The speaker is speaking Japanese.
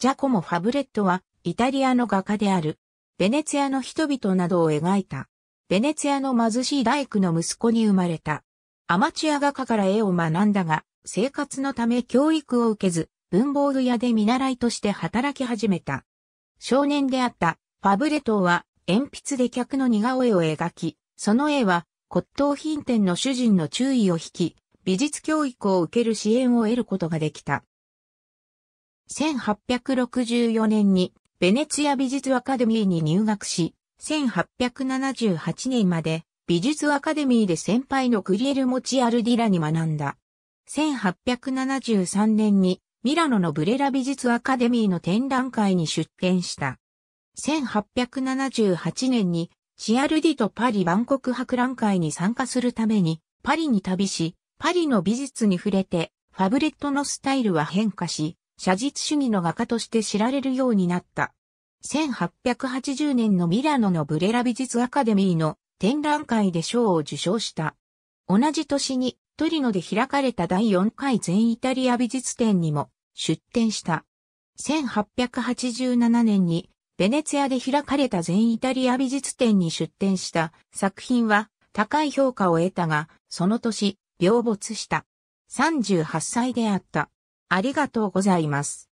ジャコモ・ファブレットは、イタリアの画家である。ベネツィアの人々などを描いた。ベネツィアの貧しい大工の息子に生まれた。アマチュア画家から絵を学んだが、生活のため教育を受けず、文房具屋で見習いとして働き始めた。少年であったファブレトは鉛筆で客の似顔絵を描き、その絵は骨董品店の主人の注意を引き、美術教育を受ける支援を得ることができた。1864年にベネツィア美術アカデミーに入学し、1878年まで美術アカデミーで先輩のグリエル・モチアルディラに学んだ。1873年にミラノのブレラ美術アカデミーの展覧会に出展した。1878年にチアルディとパリ万国博覧会に参加するためにパリに旅し、パリの美術に触れてファブレットのスタイルは変化し、写実主義の画家として知られるようになった。1880年のミラノのブレラ美術アカデミーの展覧会で賞を受賞した。同じ年にトリノで開かれた第4回全イタリア美術展にも出展した。1887年にベネツィアで開かれた全イタリア美術展に出展した作品は高い評価を得たが、その年、病没した。38歳であった。ありがとうございます。